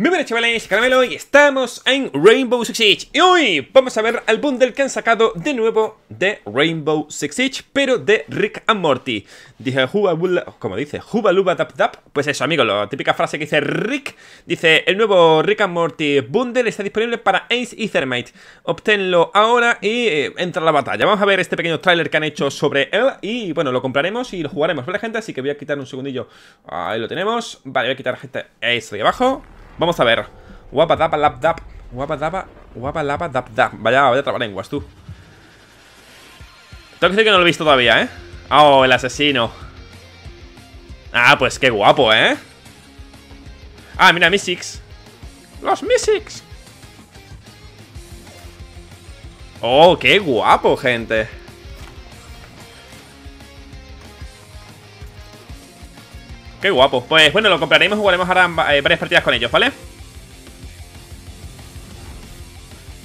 Muy chavales, Caramelo y estamos en Rainbow Six Siege Y hoy vamos a ver el bundle que han sacado de nuevo de Rainbow Six Siege Pero de Rick and Morty Dije, como dice, Luba Dap Dap Pues eso amigos, la típica frase que dice Rick Dice, el nuevo Rick and Morty bundle está disponible para Ace y Thermite Obténlo ahora y eh, entra a la batalla Vamos a ver este pequeño tráiler que han hecho sobre él Y bueno, lo compraremos y lo jugaremos, ¿vale gente? Así que voy a quitar un segundillo Ahí lo tenemos Vale, voy a quitar gente esto de abajo Vamos a ver. Guapa dapa lap dap. Guapa dapa. Guapa lapa dap dap. Vaya, vaya trabalenguas, tú. Tengo que decir que no lo he visto todavía, ¿eh? Oh, el asesino. Ah, pues qué guapo, ¿eh? Ah, mira, Mystics. Los Mystics. Oh, qué guapo, gente. Qué guapo. Pues bueno, lo compraremos y jugaremos ahora eh, varias partidas con ellos, ¿vale?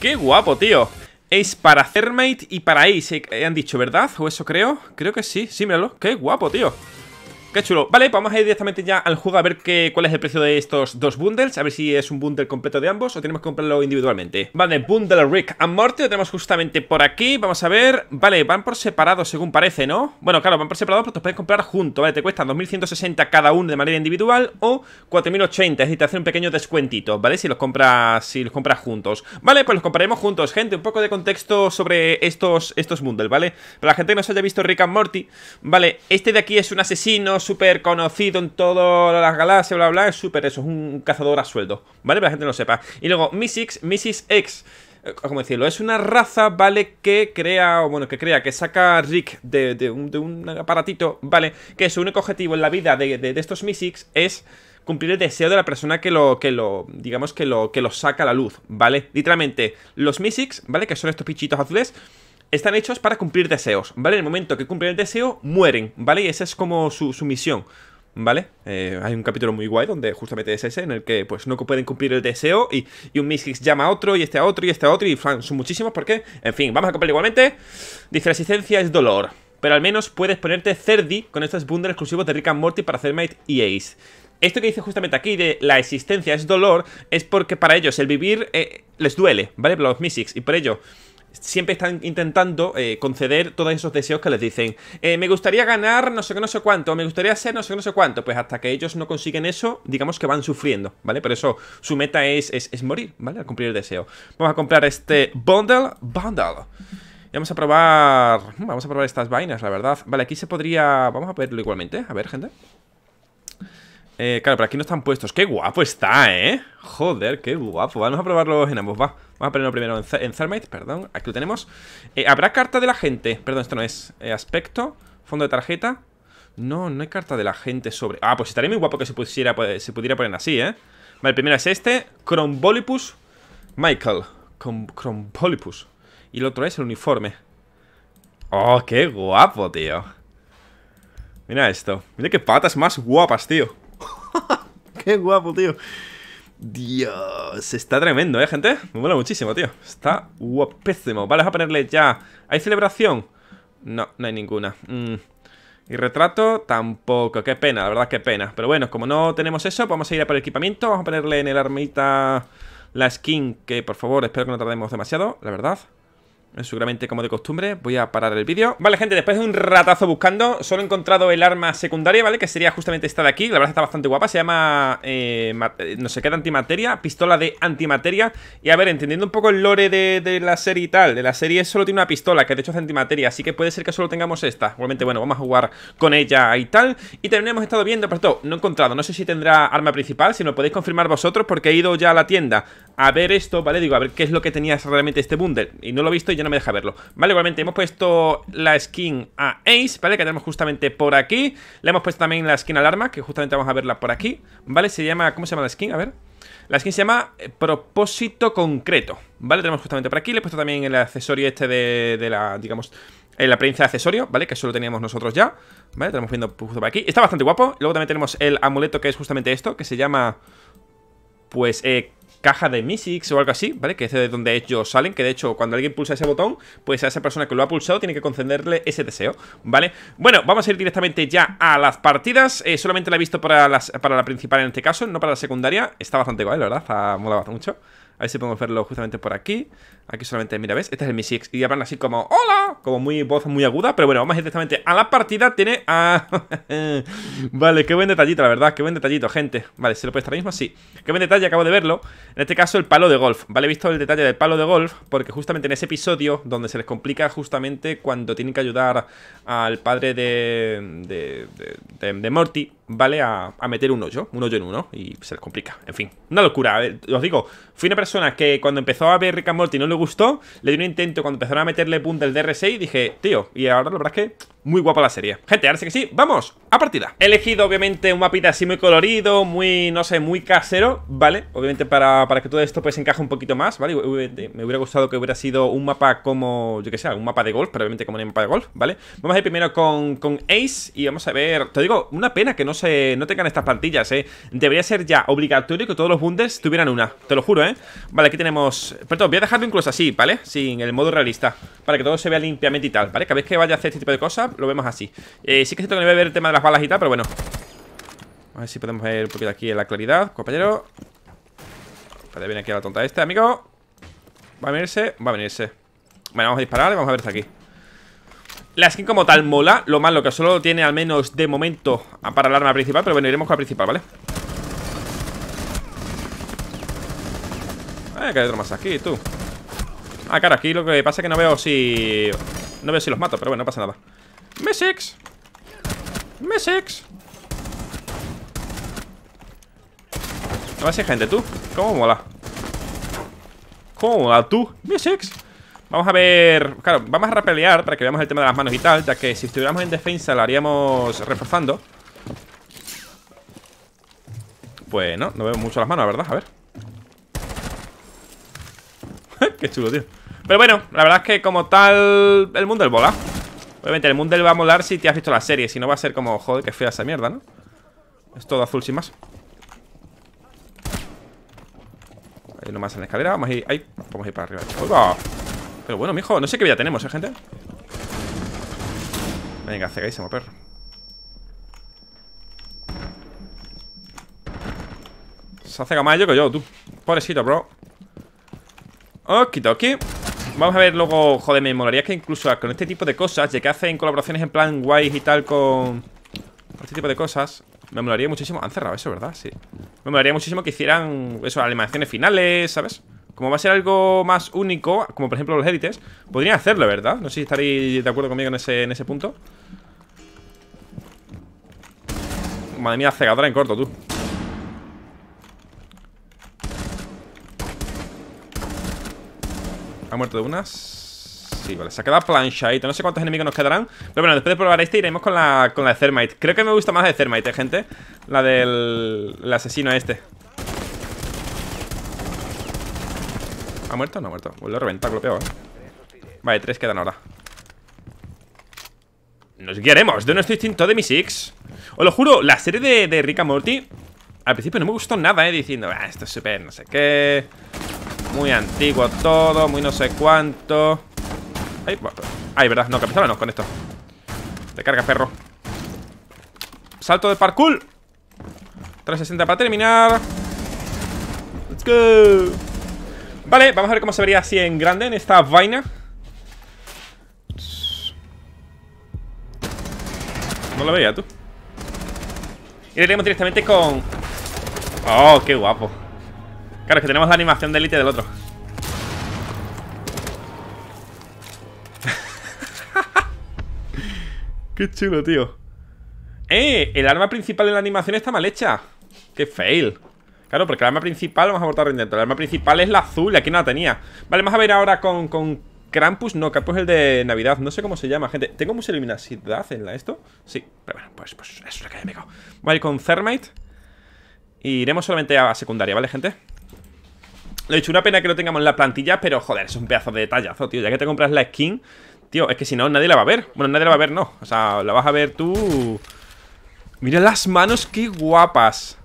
Qué guapo, tío. Es para Thermite y para Ace, eh, han dicho, ¿verdad? O eso creo. Creo que sí. Sí, míralo. Qué guapo, tío. Qué chulo. Vale, pues vamos a ir directamente ya al juego a ver qué, cuál es el precio de estos dos bundles. A ver si es un bundle completo de ambos o tenemos que comprarlo individualmente. Vale, bundle Rick and Morty lo tenemos justamente por aquí. Vamos a ver. Vale, van por separado según parece, ¿no? Bueno, claro, van por separado pero te puedes comprar juntos. Vale, te cuestan 2.160 cada uno de manera individual o 4.080. Es decir, te hace un pequeño descuentito, ¿vale? Si los compras, si los compras juntos. Vale, pues los compraremos juntos, gente. Un poco de contexto sobre estos, estos bundles, ¿vale? Para la gente que no se haya visto Rick and Morty, vale, este de aquí es un asesino súper conocido en todas las galaxias, bla, bla, es súper eso, es un cazador a sueldo, ¿vale? Para que la gente no lo sepa. Y luego, Missix, Mrs. X, eh, ¿cómo decirlo? Es una raza, ¿vale? Que crea, o bueno, que crea, que saca a Rick de, un, aparatito, ¿vale? Que su único objetivo en la vida de, estos Missix es cumplir el deseo de la persona que lo, que lo, digamos, que lo, que lo saca a la luz, ¿vale? Literalmente, los Missix, ¿vale? Que son estos pichitos azules, están hechos para cumplir deseos, ¿vale? En el momento que cumplen el deseo, mueren, ¿vale? Y esa es como su, misión, ¿vale? Eh, hay un capítulo muy guay donde justamente es ese, en el que pues no pueden cumplir el deseo y, un Mystics llama a otro y este a otro y este a otro y son muchísimos porque, en fin, vamos a cumplir igualmente. Dice, existencia es dolor, pero al menos puedes ponerte Cerdi con estos bundles exclusivos de Rick and Morty para Mate y Ace. Esto que dice justamente aquí de la existencia es dolor es porque para ellos el vivir eh, les duele, ¿vale? Para los Mystics y por ello siempre están intentando eh, conceder todos esos deseos que les dicen. Eh, me gustaría ganar no sé qué, no sé cuánto, me gustaría ser no sé qué, no sé cuánto. Pues hasta que ellos no consiguen eso, digamos que van sufriendo, ¿vale? Por eso su meta es, es, es morir, ¿vale? Al cumplir el deseo. Vamos a comprar este bundle, bundle. Y vamos a probar... Vamos a probar estas vainas, la verdad. Vale, aquí se podría... Vamos a verlo igualmente. A ver, gente. Eh, claro, pero aquí no están puestos. ¡Qué guapo está, eh! Joder, qué guapo. Vamos a probarlo en ambos, va. Vamos a ponerlo primero en, en Thermite, perdón. Aquí lo tenemos. Eh, ¿Habrá carta de la gente? Perdón, esto no es. Eh, aspecto, fondo de tarjeta. No, no hay carta de la gente sobre... Ah, pues estaría muy guapo que se, pusiera, pues, se pudiera poner así, ¿eh? Vale, primero es este. Crombolipus Michael. Crombolipus. Y el otro es el uniforme. ¡Oh, qué guapo, tío! Mira esto. Mira qué patas más guapas, tío qué guapo, tío. Dios, está tremendo, ¿eh, gente? Me mola muchísimo, tío. Está guapísimo. Vale, vamos a ponerle ya. ¿Hay celebración? No, no hay ninguna. Mm. Y retrato tampoco, qué pena, la verdad qué pena Pero bueno, como no tenemos eso, pues vamos a ir a por el equipamiento Vamos a ponerle en el armita la skin Que por favor, espero que no tardemos demasiado, la verdad seguramente como de costumbre Voy a parar el vídeo Vale, gente, después de un ratazo buscando Solo he encontrado el arma secundaria, ¿vale? Que sería justamente esta de aquí La verdad está bastante guapa Se llama... Eh, eh, no sé qué antimateria Pistola de antimateria Y a ver, entendiendo un poco el lore de, la serie y tal De la serie solo tiene una pistola Que de hecho es antimateria Así que puede ser que solo tengamos esta Igualmente, bueno, vamos a jugar con ella y tal Y también hemos estado viendo, pero todo, no he encontrado No sé si tendrá arma principal Si no, podéis confirmar vosotros Porque he ido ya a la tienda a ver esto, ¿vale? Digo, a ver qué es lo que tenía realmente este bundle Y no lo he visto y ya no me deja verlo Vale, igualmente hemos puesto la skin a Ace, ¿vale? Que tenemos justamente por aquí Le hemos puesto también la skin alarma que justamente vamos a verla por aquí Vale, se llama... ¿Cómo se llama la skin? A ver la skin se llama eh, Propósito Concreto, ¿vale? Tenemos justamente por aquí, le he puesto también el accesorio este de, de la, digamos, El eh, la apariencia de accesorio, ¿vale? Que solo teníamos nosotros ya, ¿vale? Tenemos viendo justo por aquí. Está bastante guapo. Luego también tenemos el amuleto que es justamente esto, que se llama, pues, eh, caja de Mysics o algo así, ¿vale? Que es de donde ellos salen, que de hecho cuando alguien pulsa ese botón, pues a esa persona que lo ha pulsado tiene que concederle ese deseo, ¿vale? Bueno, vamos a ir directamente ya a las partidas, eh, solamente la he visto para, las, para la principal en este caso, no para la secundaria, está bastante guay, la verdad, Ha mola mucho. A ver si podemos verlo justamente por aquí. Aquí solamente, mira, ¿ves? Este es el Misix. Y hablan así como, ¡Hola! Como muy voz muy aguda. Pero bueno, vamos directamente a la partida. Tiene a... vale, qué buen detallito, la verdad. Qué buen detallito, gente. Vale, ¿se lo puede estar mismo? Sí. Qué buen detalle, acabo de verlo. En este caso, el palo de golf. Vale, he visto el detalle del palo de golf. Porque justamente en ese episodio, donde se les complica justamente cuando tienen que ayudar al padre de... de, de, Morty, ¿vale? A, meter un hoyo. Un hoyo en uno. Y se les complica. En fin, una locura. os digo, fui una persona que cuando empezó a ver Rick and Morty no le gustó, le di un intento cuando empezaron a meterle punta el DR6 y dije, tío, y ahora la verdad es que muy guapa la serie Gente, ahora sí que sí, vamos a partida He elegido obviamente un mapita así muy colorido Muy, no sé, muy casero, ¿vale? Obviamente para, para que todo esto pues encaje un poquito más, ¿vale? Me hubiera gustado que hubiera sido un mapa como, yo qué sé, un mapa de golf Pero obviamente como un mapa de golf, ¿vale? Vamos a ir primero con, con Ace y vamos a ver Te digo, una pena que no se no tengan estas plantillas, ¿eh? Debería ser ya obligatorio que todos los bundes tuvieran una Te lo juro, ¿eh? Vale, aquí tenemos... Perdón, voy a dejarlo incluso así, ¿vale? Sin el modo realista Para que todo se vea limpiamente y tal, ¿vale? Cada vez que vaya a hacer este tipo de cosas lo vemos así eh, Sí que es cierto que no a ver el tema de las balas y tal, pero bueno A ver si podemos ver un poquito aquí en la claridad, compañero Vale, viene aquí la tonta este, amigo Va a venirse, va a venirse Bueno, vamos a disparar y vamos a ver hasta aquí la skin como tal mola, lo malo que solo tiene al menos de momento para el arma principal Pero bueno, iremos con la principal, ¿vale? Ah, que hay otro más aquí, tú Ah, claro, aquí lo que pasa es que no veo si... No veo si los mato, pero bueno, no pasa nada Mesex Mesex A ver si gente, tú Cómo mola Cómo mola, tú Mesex Vamos a ver... Claro, vamos a repelear para que veamos el tema de las manos y tal Ya que si estuviéramos en defensa la haríamos reforzando Pues no, no veo mucho las manos, la verdad, a ver Qué chulo, tío Pero bueno, la verdad es que como tal El mundo es bola Obviamente el mundo Mundel va a molar si te has visto la serie Si no va a ser como, joder, que fea esa mierda, ¿no? Es todo azul sin más Hay uno más en la escalera Vamos a ir, ahí, vamos a ir para arriba Pero bueno, mijo, no sé qué vida tenemos, ¿eh, gente? Venga, cegadísimo, perro Se hace cegado más yo que yo, tú Pobrecito, bro Okidoki Vamos a ver luego, joder, me molaría que incluso con este tipo de cosas, ya que hacen colaboraciones en plan guays y tal con este tipo de cosas, me molaría muchísimo. Han cerrado eso, ¿verdad? Sí. Me molaría muchísimo que hicieran eso, animaciones finales, ¿sabes? Como va a ser algo más único, como por ejemplo los élites, podrían hacerlo, ¿verdad? No sé si estaréis de acuerdo conmigo ese, en ese punto. Madre mía, cegadora en corto, tú. Ha muerto de unas... Sí, vale, se ha quedado planchadito No sé cuántos enemigos nos quedarán Pero bueno, después de probar este iremos con la, con la de Thermite Creo que me gusta más la de Thermite, ¿eh, gente La del el asesino este ¿Ha muerto? No ha muerto Vuelve a reventar, lo peor, ¿eh? Vale, tres quedan ahora Nos guiaremos de nuestro instinto de mi Six Os lo juro, la serie de, de Rick Morty Al principio no me gustó nada, ¿eh? Diciendo, ah, esto es súper no sé qué muy antiguo todo, muy no sé cuánto. Ay, verdad, no, capitana no, con esto. Te carga, perro. Salto de parkour. 360 para terminar. Let's go. Vale, vamos a ver cómo se vería así en grande en esta vaina. No lo veía tú. Y le directamente con... Oh, qué guapo. Claro, es que tenemos la animación de élite del otro. Qué chulo, tío. ¡Eh! El arma principal de la animación está mal hecha. ¡Qué fail! Claro, porque el arma principal, vamos a cortar dentro. El arma principal es la azul, y aquí no la tenía. Vale, vamos a ver ahora con, con Krampus. No, Krampus es el de Navidad. No sé cómo se llama, gente. ¿Tengo mucha iluminacidad en la esto? Sí, pero bueno, pues, pues eso es lo que me Vale, con Thermite. Y iremos solamente a secundaria, ¿vale, gente? Lo he una pena que no tengamos la plantilla pero joder, es un pedazo de detallazo, tío. Ya que te compras la skin, tío, es que si no, nadie la va a ver. Bueno, nadie la va a ver, no. O sea, la vas a ver tú. Mira las manos, qué guapas.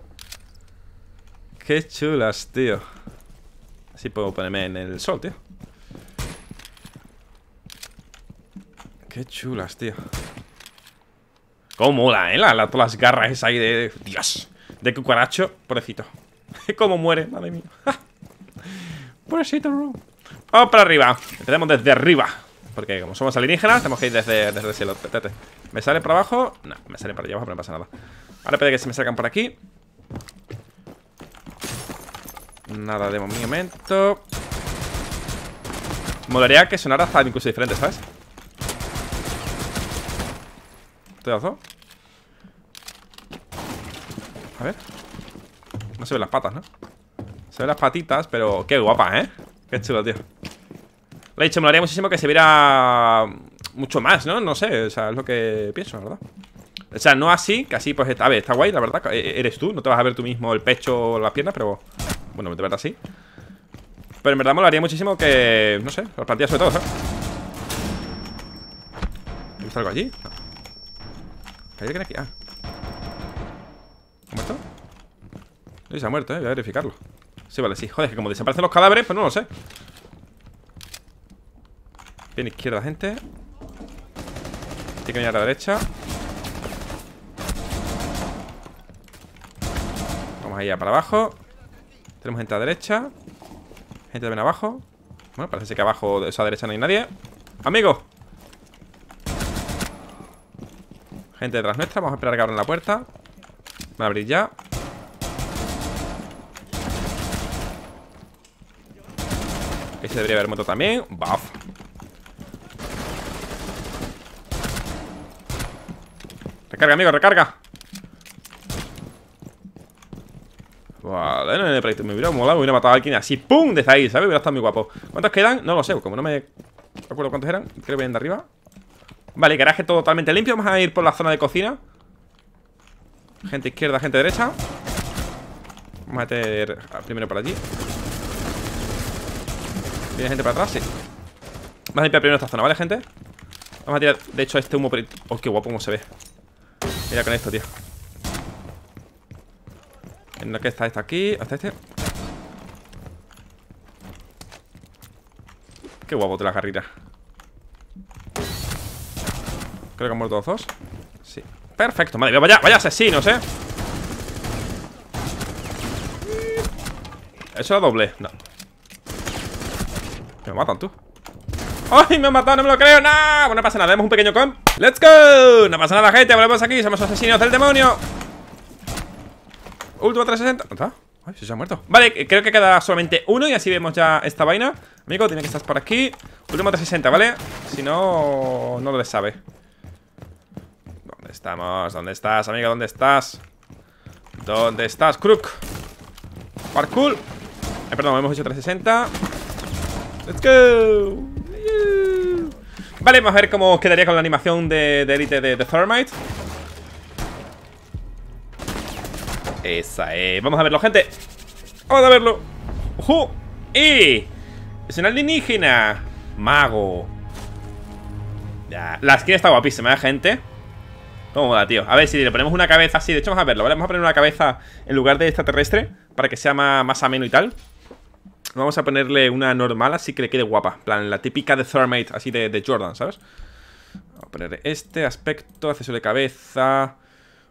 Qué chulas, tío. Así puedo ponerme en el sol, tío. Qué chulas, tío. Cómo mola, ¿eh? La, todas las garras ahí de... Dios. De cucaracho, pobrecito. Cómo muere, madre mía. Pobrecito. Vamos para arriba. Empezamos desde arriba. Porque como somos alienígenas, tenemos que ir desde, el cielo. ¿Me sale para abajo? No, me sale para allá abajo, pero no pasa nada. Ahora pide que se me sacan por aquí. Nada de momento. Molaría que sonara hasta incluso diferente, ¿sabes? ¿Te A ver. No se ven las patas, ¿no? las patitas, pero qué guapa, ¿eh? Qué chulo, tío Le he dicho, me lo muchísimo que se viera mucho más, ¿no? No sé, o sea, es lo que pienso, la verdad O sea, no así, que así, pues, a ver, está guay, la verdad e-, Eres tú, no te vas a ver tú mismo el pecho o las piernas, pero... Bueno, De verdad así Pero en verdad me lo haría muchísimo que... No sé, las plantillas sobre todo, ¿eh? visto algo allí? No aquí? Ah ¿Ha muerto? Sí, se ha muerto, eh, voy a verificarlo Sí, vale, sí Joder, que como desaparecen los cadáveres, pues no lo sé Bien, izquierda, gente Tiene que venir a la derecha Vamos allá, para abajo Tenemos gente a la derecha Gente también abajo Bueno, parece que abajo, de esa derecha no hay nadie ¡Amigo! Gente detrás nuestra, vamos a esperar que abran la puerta me a abrir ya debería haber muerto también. Buff. Recarga, amigo, recarga. Vale, no, el proyecto. me hubiera molado, me hubiera matado a alguien así, ¡pum! Desde ahí, ¿sabes? Hubiera estado muy guapo. ¿Cuántos quedan? No lo sé, como no me acuerdo cuántos eran. Creo que vienen de arriba. Vale, garaje todo totalmente limpio. Vamos a ir por la zona de cocina. Gente izquierda, gente derecha. Vamos a meter primero por allí. Viene gente para atrás, sí Vamos a limpiar primero esta zona, ¿vale, gente? Vamos a tirar, de hecho, este humo Oh, qué guapo cómo se ve Mira con esto, tío En la que está esta aquí Hasta este Qué guapo te la carrera Creo que han muerto los dos Sí Perfecto, madre mía, vaya, vaya asesinos, eh Eso doble No me matan, tú ¡Ay, me han matado! ¡No me lo creo! ¡No! Bueno, no pasa nada, demos un pequeño comp ¡Let's go! No pasa nada, gente, volvemos aquí Somos asesinos del demonio último 360 está? Ay, se ha muerto Vale, eh, creo que queda solamente uno Y así vemos ya esta vaina Amigo, tiene que estar por aquí último 360, ¿vale? Si no, no lo sabe ¿Dónde estamos? ¿Dónde estás, amigo? ¿Dónde estás? ¿Dónde estás, Crook? Parkour eh, Perdón, hemos hecho 360 ¡Let's go! Vale, vamos a ver cómo quedaría con la animación de élite de, Thermite. Esa es. Vamos a verlo, gente. Vamos a verlo. ¡Ojo! ¡Eh! Es una alienígena. Mago. Ya. La skin está guapísima, ¿eh, gente? Cómoda, tío. A ver si le ponemos una cabeza así. De hecho, vamos a verlo, ¿vale? Vamos a poner una cabeza en lugar de extraterrestre para que sea más ameno y tal. Vamos a ponerle una normal así que le quede guapa. plan, la típica de Thermate, así de, Jordan, ¿sabes? Vamos a poner este aspecto, acceso de cabeza.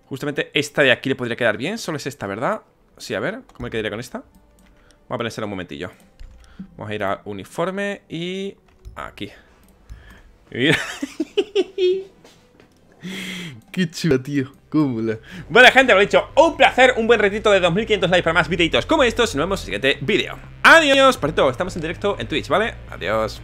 Justamente esta de aquí le podría quedar bien. Solo es esta, ¿verdad? Sí, a ver, ¿cómo me quedaría con esta? Vamos a ponérsela un momentillo. Vamos a ir a uniforme y... Aquí. Qué chulo tío. Bueno, gente, lo he dicho. Un placer, un buen retito de 2500 likes para más videitos como estos. Nos vemos en el siguiente vídeo. Adiós, para estamos en directo en Twitch, ¿vale? Adiós.